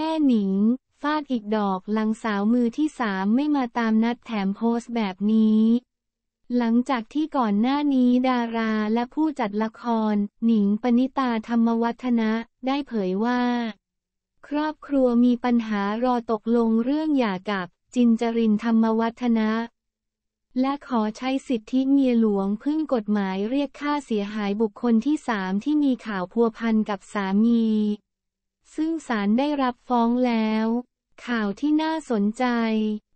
แม่หนิงฟาดอีกดอกหลังสาวมือที่สามไม่มาตามนัดแถมโพสต์แบบนี้ หลังจากที่ก่อนหน้านี้ดาราและผู้จัดละคร หนิงปณิตาธรรมวัฒนะ ได้เผยว่า ครอบครัวมีปัญหารอตกลงเรื่องหย่ากับ จินจรินธรรมวัฒนะ และขอใช้สิทธิเมียหลวงพึ่งกฎหมายเรียกค่าเสียหายบุคคลที่สามที่มีข่าวพัวพันกับสามีซึ่งศาลได้รับฟ้องแล้ว ข่าวที่น่าสนใจ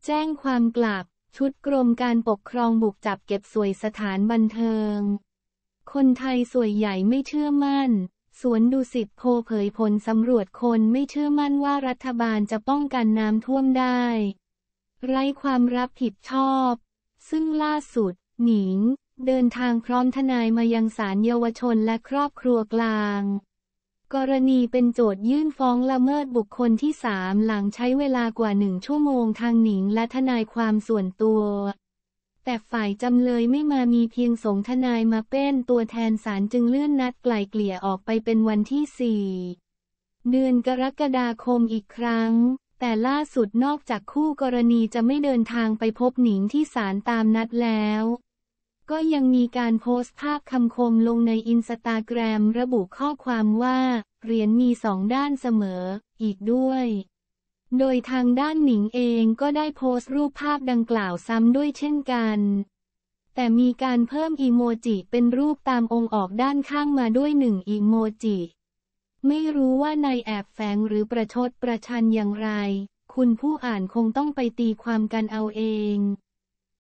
แจ้งความกลับ ชุดกรมการปกครองบุกจับเก็บสวยสถานบันเทิง คนไทยสวยใหญ่ไม่เชื่อมั่น สวนดุสิตโพเผยผลสำรวจคนไม่เชื่อมั่นว่ารัฐบาลจะป้องกันน้ำท่วมได้ ไร้ความรับผิดชอบ ซึ่งล่าสุด หนิง เดินทางพร้อมทนายมายังศาลเยาวชนและครอบครัวกลางกรณีเป็นโจทยื่นฟ้องละเมิดบุคคลที่สามหลังใช้เวลากว่าหนึ่งชั่วโมงทางหนิงและทนายความส่วนตัว แต่ฝ่ายจำเลยไม่มามีเพียงสงทนายมาเป้นตัวแทนศาลจึงเลื่อนนัดไกล่เกลี่ยออกไปเป็นวันที่สี่เดือนกรกฎาคมอีกครั้ง แต่ล่าสุดนอกจากคู่กรณีจะไม่เดินทางไปพบหนิงที่ศาลตามนัดแล้วก็ยังมีการโพสต์ภาพคำคมลงในอินสตาแกรมระบุข้อความว่าเหรียญมีสองด้านเสมอ อีกด้วย โดยทางด้านหนิงเองก็ได้โพสต์รูปภาพดังกล่าวซ้ำด้วยเช่นกัน แต่มีการเพิ่มอีโมจิเป็นรูปตามองค์ออกด้านข้างมาด้วยหนึ่งอีโมจิไม่รู้ว่านายแอบแฝงหรือประชดประชันอย่างไร คุณผู้อ่านคงต้องไปตีความกันเอาเอง